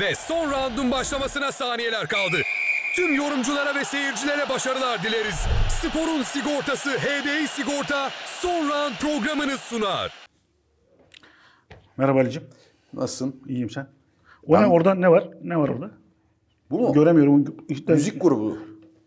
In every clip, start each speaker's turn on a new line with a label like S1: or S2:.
S1: Ve son roundun başlamasına saniyeler kaldı. Tüm yorumculara ve seyircilere başarılar dileriz. Sporun sigortası HDI Sigorta son round programını sunar.
S2: Merhaba Ali'cim. Nasılsın? İyiyim sen? O ben... ne orada?
S1: Ne var? Ne var orada? Bu mu? Göremiyorum. İşte... Müzik grubu.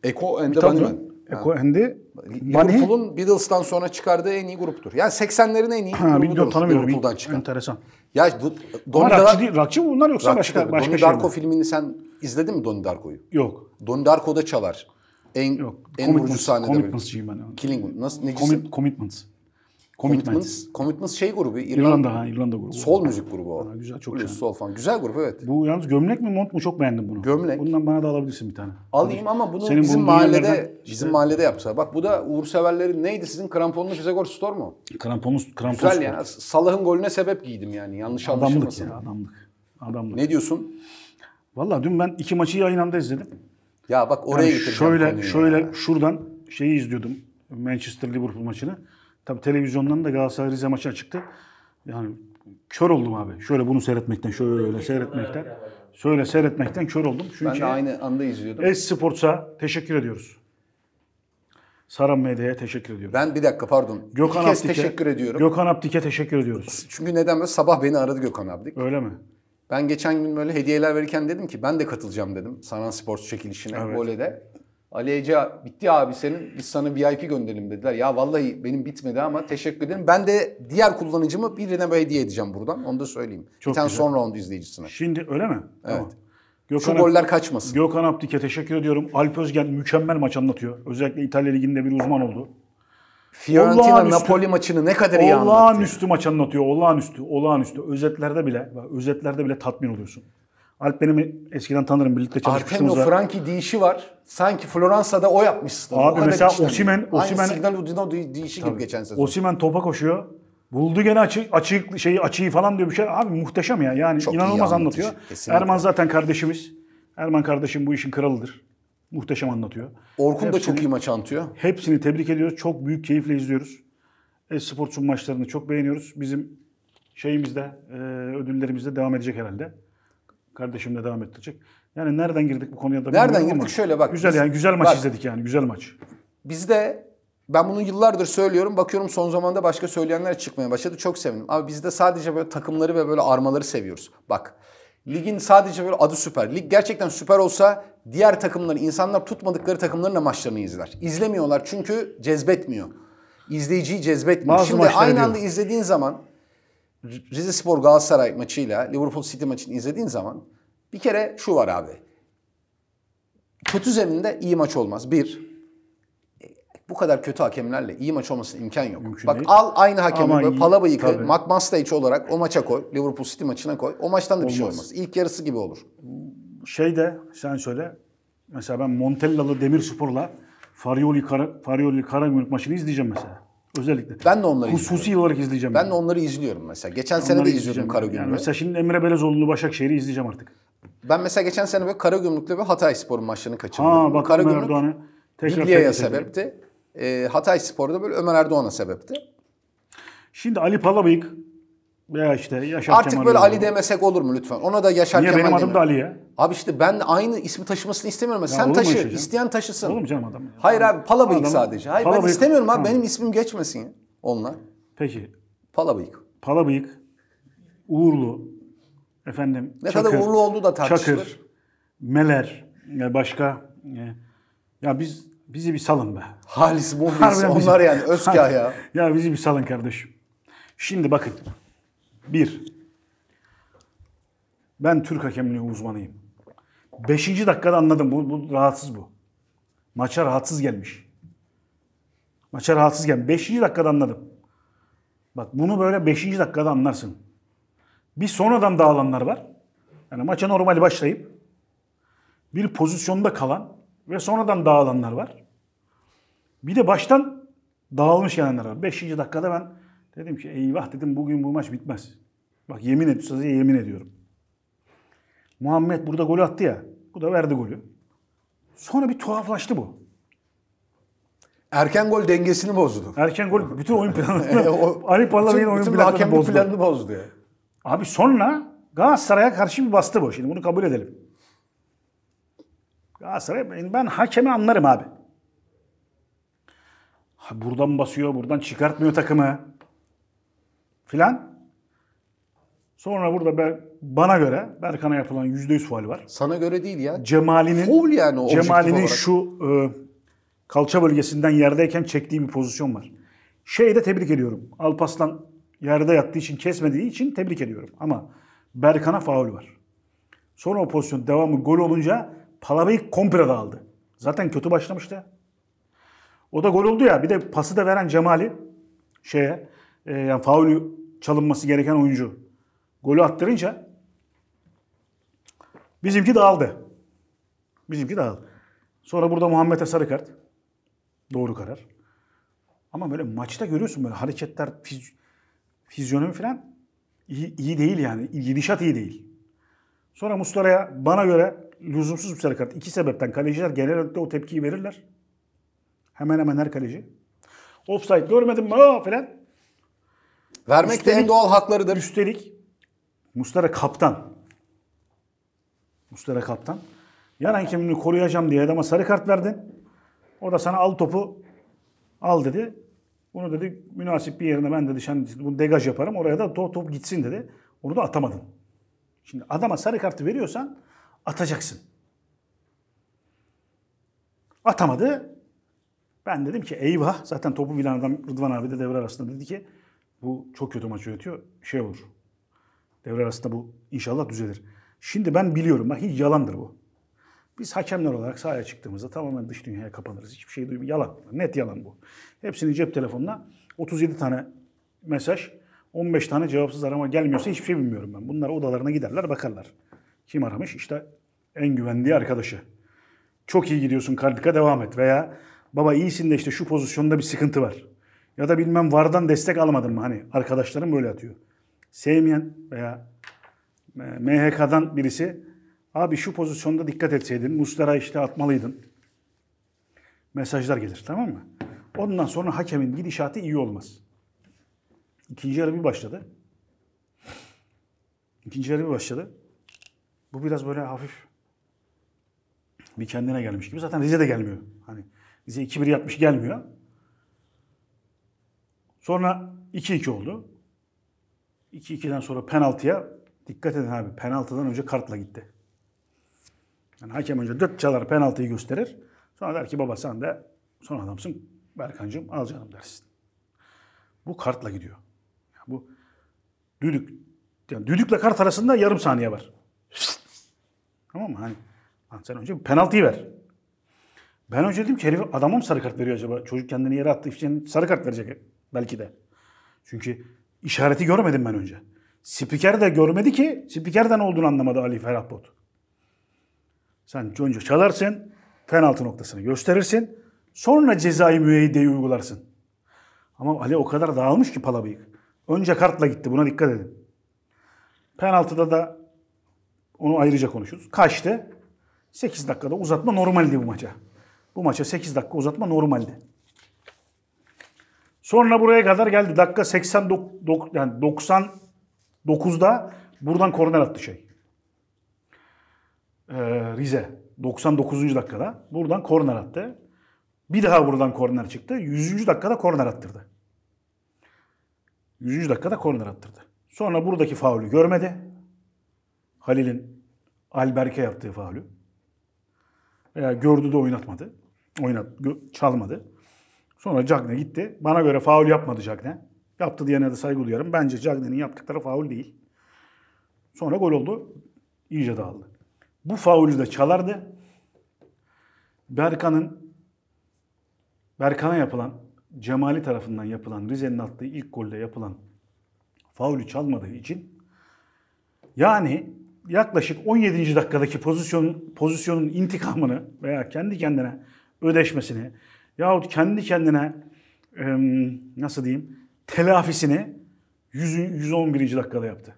S1: Eko and the Tabii. E, yani, Endi Liverpool'un Beatles'tan sonra çıkardığı en iyi gruptur. Yani 80'lerin en iyi grubudur. tanımıyorum. Liverpool'dan çıkan. Enteresan. Ya bu, Donnie Ama rakçı, değil, rakçı mı bunlar yoksa rakçı başka, başka Donnie şey Darko mi? filmini sen izledin mi Donnie Darko'yu? Yok. Donnie Darko'da çalar. En, Yok. en vurucu sahnede. Commitments'cıyım ben. Killing. Nasıl? Necisin? commitments. Commitments. Commitments şey grubu. İrlanda, İrlanda, ha, İrlanda grubu. Sol müzik grubu o. Ha, güzel, çok güzel sol falan. Güzel grup evet. Bu
S2: yalnız gömlek mi mont mu çok beğendim bunu. Gömlek. Bundan bana da alabilirsin bir tane. Alayım ama bunu Senin bizim mahallede işte... bizim
S1: mahallede yapsa. Bak bu da Uğur Severlerin neydi sizin kramponlu Pisagor Store mu?
S2: Kramponlu krampon Güzel yani.
S1: Salah'ın golüne sebep giydim yani. Yanlış adamlık anlaşılmasın. Ya, adamlık. Adamlık. Ne diyorsun?
S2: Valla dün ben iki maçı aynı anda izledim.
S1: Ya bak oraya yani getireceğim. Şöyle şöyle ya.
S2: şuradan şeyi izliyordum. Manchester Liverpool maçını. Tabii televizyondan da Galatasaray Rize maçı çıktı. Yani kör oldum abi. Şöyle bunu seyretmekten, şöyle öyle seyretmekten. Şöyle seyretmekten kör oldum. Çünkü ben de
S1: aynı anda izliyordum.
S2: Esports'a teşekkür ediyoruz.
S1: Saran Medya'ya teşekkür ediyorum. Ben bir dakika pardon. Gökhan İki kez Abdik'e, teşekkür ediyorum. Gökhan Abdik'e teşekkür ediyoruz. Çünkü neden böyle sabah beni aradı Gökhan Abdik. Öyle mi? Ben geçen gün böyle hediyeler verirken dedim ki ben de katılacağım dedim. Saran Sports çekilişine, evet. voleyde. Ali Ece bitti abi senin biz sana VIP gönderelim dediler. Ya vallahi benim bitmedi ama teşekkür ederim. Ben de diğer kullanıcımı birine böyle hediye edeceğim buradan. Onu da söyleyeyim. Çok bir güzel. son round izleyicisine. Şimdi öyle mi? Evet. Tamam. Gökhan Şu goller kaçmasın. Gökhan Aptik'e teşekkür ediyorum. Alp Özgen mükemmel maç anlatıyor.
S2: Özellikle İtalya Ligi'nde bir uzman oldu. Fiorentina Napoli
S1: maçını ne kadar iyi anlatıyor.
S2: Olağanüstü maç anlatıyor. Olağanüstü. Olağanüstü. Özetlerde bile, özetlerde bile tatmin oluyorsun. Alp benim eskiden tanırım birlikte çalışmıştınız. Artemio
S1: Franki deyişi var. Sanki Floransa'da o yapmış. Abi o mesela Osimen, Osimen Aynı Signal Udino deyişi tabii. gibi geçen sezon.
S2: Osimen topa koşuyor. Buldu gene açık, açık şeyi açıyı falan diyor bir şey. Abi muhteşem ya. Yani Çok inanılmaz anlatıyor. Kesinlikle. Erman zaten kardeşimiz. Erman kardeşim bu işin kralıdır. Muhteşem anlatıyor.
S1: Orkun hepsini, da çok iyi maç anlatıyor.
S2: Hepsini tebrik ediyoruz. Çok büyük keyifle izliyoruz. e maçlarını çok beğeniyoruz. Bizim şeyimizde, e, ödüllerimizde devam edecek herhalde.
S1: Kardeşimle devam ettirecek. Yani nereden girdik bu konuya da Nereden girdik? Ama Şöyle bak. Güzel biz, yani güzel maç bak, izledik yani. Güzel maç. Bizde ben bunu yıllardır söylüyorum. Bakıyorum son zamanda başka söyleyenler çıkmaya başladı. Çok sevindim. Abi bizde sadece böyle takımları ve böyle armaları seviyoruz. Bak ligin sadece böyle adı süper. Lig gerçekten süper olsa diğer takımları insanlar tutmadıkları takımların da maçlarını izler. İzlemiyorlar çünkü cezbetmiyor. İzleyiciyi cezbetmiyor. Bazı Şimdi aynı anda izlediğin zaman Rize Spor Galatasaray maçıyla Liverpool City maçını izlediğin zaman bir kere şu var abi. Kötü zeminde iyi maç olmaz. Bir, e, bu kadar kötü hakemlerle iyi maç olmasına imkan yok. Mümkün Bak değil. al aynı hakemi Aman, Palaba'yı koy, McMaster olarak o maça koy, Liverpool City maçına koy. O maçtan da olmaz. bir şey olmaz. İlk yarısı gibi
S2: olur. Şey de sen söyle. Mesela ben Montella'lı Demirspor'la Farioli, Kara, Farioli Karagümrük maçını izleyeceğim mesela. Özellikle. Ben de onları Hususi izliyorum. olarak izleyeceğim.
S1: Ben yani. de onları izliyorum mesela. Geçen onları sene de izliyordum karagümrük. Yani mesela şimdi Emre Belezoğlu'nu Başakşehir'i izleyeceğim artık. Ben mesela geçen sene böyle Karagümrük'le bir Hatay Spor'un maçlarını kaçırdım. Aa, bak Karagümrük Erdoğan'ı tekrar Bilya'ya sebepti. E, Hatay Spor'da böyle Ömer Erdoğan'a sebepti. Şimdi Ali Palabıyık veya işte Yaşar Artık Kemal böyle Ali olur. demesek olur mu lütfen? Ona da Yaşar Niye Kemal benim adım da Ali ya? Abi işte ben aynı ismi taşımasını istemiyorum. Ya Sen taşı. Işte şey isteyen taşısın. Olur mu canım adam? Ya? Hayır abi palabıyık adam, sadece. Hayır palabıyık. ben istemiyorum abi. Tamam. Benim ismim geçmesin ya onlar. Peki.
S2: Palabıyık. Palabıyık. Uğurlu. Efendim. Ne Çakır, kadar uğurlu olduğu da tartışılır. Çakır. Meler. E, başka. E, ya biz bizi bir salın be. Halis, Muhlis onlar yani Özkah ya. ya bizi bir salın kardeşim. Şimdi bakın bir, ben Türk hakemliği uzmanıyım. Beşinci dakikada anladım. Bu, bu rahatsız bu. Maça rahatsız gelmiş. Maça rahatsız gelmiş. Beşinci dakikada anladım. Bak bunu böyle beşinci dakikada anlarsın. Bir sonradan dağılanlar var. Yani maça normal başlayıp bir pozisyonda kalan ve sonradan dağılanlar var. Bir de baştan dağılmış gelenler var. Beşinci dakikada ben dedim ki eyvah dedim bugün bu maç bitmez. Bak yemin ediyorum size yemin ediyorum. Muhammed burada golü attı ya. Bu da verdi golü. Sonra bir tuhaflaştı bu. Erken gol dengesini bozdu. Erken gol bütün oyun planını. E, Ali Pallavay'ın oyun bütün planını bozdu. planını bozdu. Ya. Abi sonra Galatasaray'a karşı bir bastı bu. Şimdi bunu kabul edelim. Galatasaray ben, ben hakemi anlarım abi. buradan basıyor, buradan çıkartmıyor takımı. Filan. Sonra burada ben, bana göre Berkan'a yapılan %100 faul var. Sana göre değil ya. Cemali'nin faul yani o Cemali'nin şu e, kalça bölgesinden yerdeyken çektiği bir pozisyon var. Şeyi de tebrik ediyorum. Alpaslan yerde yattığı için kesmediği için tebrik ediyorum. Ama Berkan'a faul var. Sonra o pozisyon devamı gol olunca Palabey komple aldı. Zaten kötü başlamıştı. O da gol oldu ya. Bir de pası da veren Cemali şeye e, yani faul çalınması gereken oyuncu golü attırınca bizimki dağıldı. Bizimki dağıldı. Sonra burada Muhammed'e sarı kart. Doğru karar. Ama böyle maçta görüyorsun böyle hareketler, fiz fizyonomi falan iyi, iyi değil yani. Gidişat iyi değil. Sonra Mustara'ya bana göre lüzumsuz bir sarı kart. İki sebepten kaleciler genel o tepkiyi verirler. Hemen hemen her kaleci. Offside görmedim mi o falan. Vermek üstelik, de en doğal haklarıdır. Üstelik Mustara kaptan. Mustara kaptan. Yan hakemini koruyacağım diye adama sarı kart verdin. O da sana al topu al dedi. Bunu dedi münasip bir yerine ben dedi sen bunu degaj yaparım oraya da top, top gitsin dedi. Onu da atamadın. Şimdi adama sarı kartı veriyorsan atacaksın. Atamadı. Ben dedim ki eyvah zaten topu bilen adam Rıdvan abi de devre arasında dedi ki bu çok kötü maç yönetiyor şey olur Devre arasında bu inşallah düzelir. Şimdi ben biliyorum bak hiç yalandır bu. Biz hakemler olarak sahaya çıktığımızda tamamen dış dünyaya kapanırız. Hiçbir şey duymuyor. Yalan. Net yalan bu. Hepsini cep telefonuna 37 tane mesaj, 15 tane cevapsız arama gelmiyorsa hiçbir şey bilmiyorum ben. Bunlar odalarına giderler bakarlar. Kim aramış? İşte en güvendiği arkadaşı. Çok iyi gidiyorsun Karpika devam et veya baba iyisin de işte şu pozisyonda bir sıkıntı var. Ya da bilmem vardan destek almadın mı hani arkadaşlarım böyle atıyor sevmeyen veya e, MHK'dan birisi abi şu pozisyonda dikkat etseydin, Mustara işte atmalıydın. Mesajlar gelir tamam mı? Ondan sonra hakemin gidişatı iyi olmaz. İkinci yarı bir başladı. İkinci yarı bir başladı. Bu biraz böyle hafif bir kendine gelmiş gibi. Zaten Rize de gelmiyor. Hani Rize 2-1 yapmış gelmiyor. Sonra 2-2 oldu. 2-2'den sonra penaltıya dikkat edin abi penaltıdan önce kartla gitti. Yani hakem önce dört çalar penaltıyı gösterir. Sonra der ki baba sen de son adamsın Berkancığım al canım dersin. Bu kartla gidiyor. Yani bu düdük yani düdükle kart arasında yarım saniye var. tamam mı? Hani sen önce penaltıyı ver. Ben önce dedim ki herif adama mı sarı kart veriyor acaba? Çocuk kendini yere attı. Sarı kart verecek belki de. Çünkü işareti görmedim ben önce. Spiker de görmedi ki spikerden olduğunu anlamadı Ali Ferah Sen önce çalarsın, penaltı noktasını gösterirsin, sonra cezai müeyyideyi uygularsın. Ama Ali o kadar dağılmış ki palabıyık. Önce kartla gitti buna dikkat edin. Penaltıda da onu ayrıca konuşuruz. Kaçtı? 8 dakikada uzatma normaldi bu maça. Bu maça 8 dakika uzatma normaldi. Sonra buraya kadar geldi. Dakika 89 yani 99'da buradan korner attı şey. Ee, Rize 99. dakikada buradan korner attı. Bir daha buradan korner çıktı. 100. dakikada korner attırdı. 100. dakikada korner attırdı. Sonra buradaki faulü görmedi. Halil'in Alberk'e yaptığı faulü. Veya gördü de oynatmadı. Oynat, çalmadı. Sonra Cagne gitti. Bana göre faul yapmadı Cagne. Yaptı diyene de saygı duyarım. Bence Cagne'nin yaptıkları faul değil. Sonra gol oldu. İyice dağıldı. Bu faulü de çalardı. Berkan'ın Berkan'a yapılan Cemali tarafından yapılan Rize'nin attığı ilk golde yapılan faulü çalmadığı için yani yaklaşık 17. dakikadaki pozisyonun pozisyonun intikamını veya kendi kendine ödeşmesini yahut kendi kendine nasıl diyeyim telafisini 100, 111. dakikada yaptı.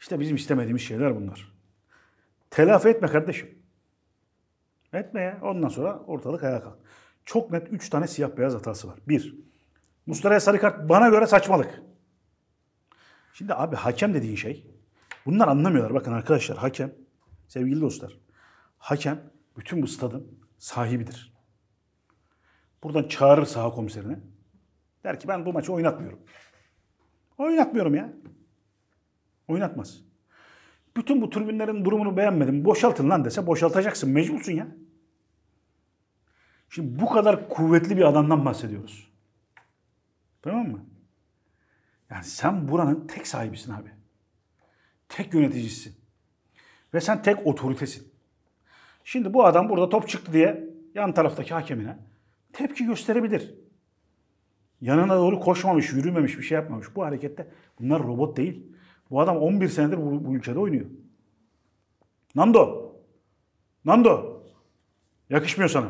S2: İşte bizim istemediğimiz şeyler bunlar. Telafi etme kardeşim. Etme ya. Ondan sonra ortalık ayağa kalk. Çok net 3 tane siyah beyaz hatası var. 1. Mustara'ya sarı kart bana göre saçmalık. Şimdi abi hakem dediğin şey bunlar anlamıyorlar. Bakın arkadaşlar hakem sevgili dostlar. Hakem bütün bu stadın sahibidir. Buradan çağırır saha komiserini. Der ki ben bu maçı oynatmıyorum. Oynatmıyorum ya. Oynatmaz. Bütün bu tribünlerin durumunu beğenmedim. Boşaltın lan dese boşaltacaksın. Mecbursun ya. Şimdi bu kadar kuvvetli bir adamdan bahsediyoruz. Tamam mı? Yani sen buranın tek sahibisin abi. Tek yöneticisin. Ve sen tek otoritesin. Şimdi bu adam burada top çıktı diye yan taraftaki hakemine tepki gösterebilir. Yanına doğru koşmamış, yürümemiş, bir şey yapmamış. Bu harekette bunlar robot değil. Bu adam 11 senedir bu, bu ülkede oynuyor. Nando. Nando. Yakışmıyor sana.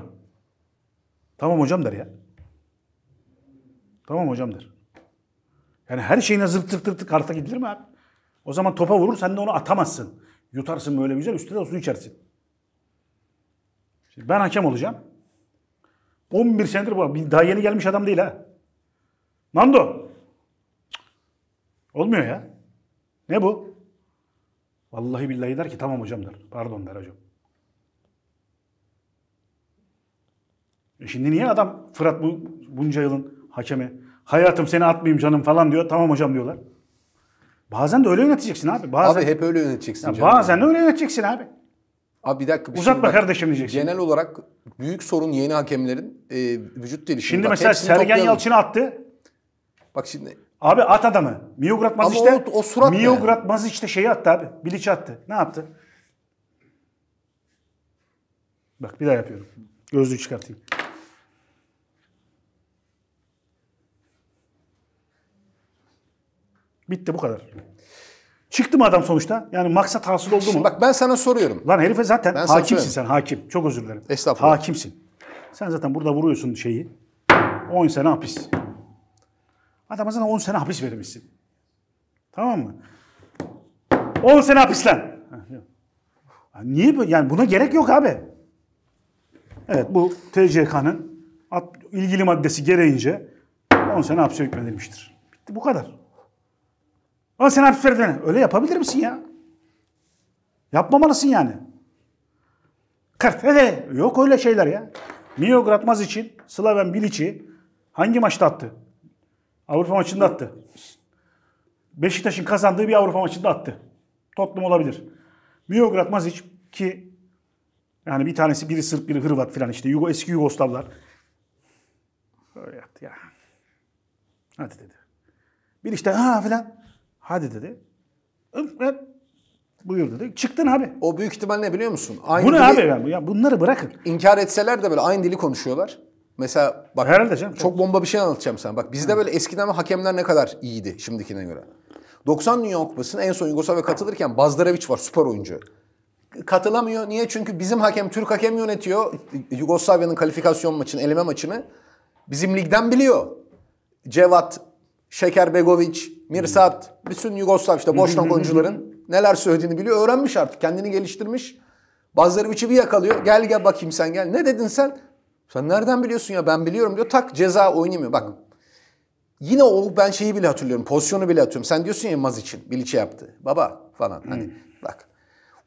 S2: Tamam hocam der ya. Tamam hocam der. Yani her şeyine zırt zırt zırt karta gidilir mi abi? O zaman topa vurur sen de onu atamazsın. Yutarsın böyle güzel üstüne de su içersin. Şimdi ben hakem olacağım. 11 senedir bu. Daha yeni gelmiş adam değil ha. Nando. Olmuyor ya. Ne bu? Vallahi billahi der ki tamam hocam der. Pardon der hocam. E şimdi niye adam Fırat bu bunca yılın hakemi hayatım seni atmayayım canım falan diyor. Tamam hocam diyorlar. Bazen de öyle yöneteceksin abi. Bazen, abi hep
S1: öyle yöneteceksin. canım. bazen de öyle yöneteceksin abi. Abi bir dakika. Bir şey Uzatma bak, kardeşim diyeceksin. Genel olarak büyük sorun yeni hakemlerin e, vücut gelişimi. Şimdi bak, mesela Sergen Yalçın'ı attı. Bak şimdi. Abi at adamı. Miograd Mazic'te. Ama o, o surat Miograd Mazic'te şeyi attı abi. Bilic'i attı. Ne
S2: yaptı? Bak bir daha yapıyorum. Gözlüğü çıkartayım. Bitti bu kadar. Çıktı mı adam sonuçta? Yani maksat hasıl oldu mu? Bak ben sana soruyorum. Lan herife zaten ben hakimsin sen hakim. Çok özür dilerim. Estağfurullah. Hakimsin. Sen zaten burada vuruyorsun şeyi. 10 sene hapis. Adama zaten 10 sene hapis vermişsin. Tamam mı? 10 sene hapis lan. Niye böyle? Yani buna gerek yok abi. Evet bu TCK'nın ilgili maddesi gereğince 10 sene hapse hükmedilmiştir. Bitti bu kadar. Ama sen hapis verdin. Öyle yapabilir misin ya? Yapmamalısın yani. Kırt. Hele. Yok öyle şeyler ya. Mio Gratmaz için Slaven Bilic'i hangi maçta attı? Avrupa maçında attı. Beşiktaş'ın kazandığı bir Avrupa maçında attı. Tottenham olabilir. Mio Gratmazic ki yani bir tanesi biri Sırp biri Hırvat falan işte Yugo, eski Yugoslavlar. Öyle yaptı ya. Hadi dedi.
S1: Bir işte ha falan. Hadi dedi. Ben buyur dedi. Çıktın abi. O büyük ihtimal ne biliyor musun? Aynı Bu ne dili, abi? Ben, ya bunları bırakın. İnkar etseler de böyle aynı dili konuşuyorlar. Mesela bak Herhalde canım, çok bomba bir şey anlatacağım sana. Bak bizde böyle eskiden hakemler ne kadar iyiydi şimdikine göre. 90 Dünya Kupası'na en son Yugoslavya katılırken Bazdareviç var süper oyuncu. Katılamıyor. Niye? Çünkü bizim hakem Türk hakem yönetiyor. Yugoslavya'nın kalifikasyon maçını, eleme maçını. Bizim ligden biliyor. Cevat, Şeker Begoviç, Mirsat, bütün Yugoslav işte Boşnak oyuncuların neler söylediğini biliyor. Öğrenmiş artık. Kendini geliştirmiş. Bazıları içi bir yakalıyor. Gel gel bakayım sen gel. Ne dedin sen? Sen nereden biliyorsun ya ben biliyorum diyor. Tak ceza oynamıyor. Bak yine o ben şeyi bile hatırlıyorum. Pozisyonu bile hatırlıyorum. Sen diyorsun ya Maz için. Biliç'e yaptı. Baba falan. Hani hmm. bak.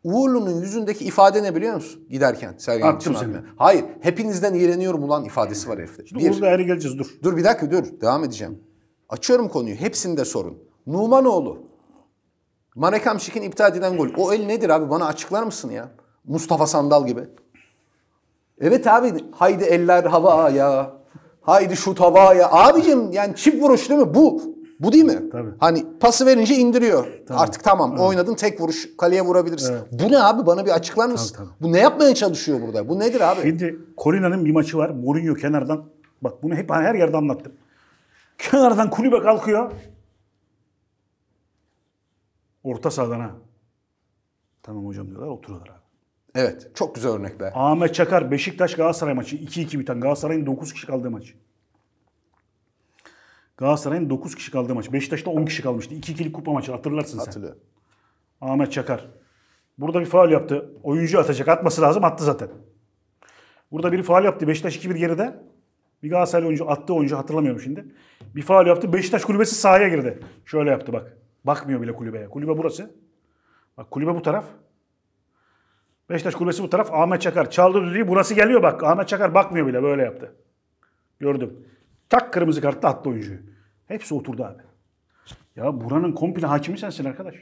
S1: Uğurlu'nun yüzündeki ifade ne biliyor musun? Giderken Sergen Attım seni. Hayır. Hepinizden iğreniyorum ulan ifadesi var herifte. Şimdi bir, Uğurlu'ya geleceğiz dur. Dur bir dakika dur. Devam edeceğim. Açıyorum konuyu. Hepsinde sorun. Numanoğlu. Marek Hamşik'in iptal edilen gol. O el nedir abi? Bana açıklar mısın ya? Mustafa Sandal gibi. Evet abi. Haydi eller hava ya. Haydi şut hava ya. Abicim yani çift vuruş değil mi? Bu. Bu değil mi? Tabii. Hani pası verince indiriyor. Tabii. Artık tamam evet. oynadın tek vuruş kaleye vurabilirsin. Evet. Bu ne abi bana bir açıklar mısın? Tabii, tabii. Bu ne yapmaya çalışıyor burada? Bu nedir abi? Şimdi Corina'nın bir maçı
S2: var. Mourinho kenardan bak bunu hep her yerde anlattım. Kenardan kulübe kalkıyor. Orta sahadan ha. Tamam
S1: hocam diyorlar oturuyorlar abi. Evet çok güzel örnek be. Ahmet Çakar
S2: Beşiktaş Galatasaray maçı 2-2 biten Galatasaray'ın 9 kişi kaldığı maç. Galatasaray'ın 9 kişi kaldığı maç. Beşiktaş'ta 10 kişi kalmıştı. 2-2'lik kupa maçı hatırlarsın sen. Hatırlıyorum. Ahmet Çakar. Burada bir faal yaptı. Oyuncu atacak. Atması lazım. Attı zaten. Burada biri faal yaptı. Beşiktaş 2-1 geride. Bir Galatasaraylı oyuncu attı oyuncu hatırlamıyorum şimdi. Bir faal yaptı. Beşiktaş kulübesi sahaya girdi. Şöyle yaptı bak. Bakmıyor bile kulübeye. Kulübe burası. Bak kulübe bu taraf. Beşiktaş kulübesi bu taraf. Ahmet Çakar çaldı düdüğü. Burası geliyor bak. Ahmet Çakar bakmıyor bile. Böyle yaptı. Gördüm. Tak kırmızı kartla attı oyuncuyu. Hepsi oturdu abi. Ya buranın komple hakimi sensin arkadaş.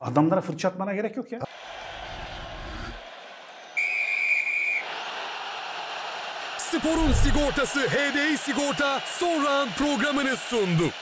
S2: Adamlara fırça atmana gerek yok ya.
S1: Borun Sigortası HDI Sigorta Sonra programını sundu.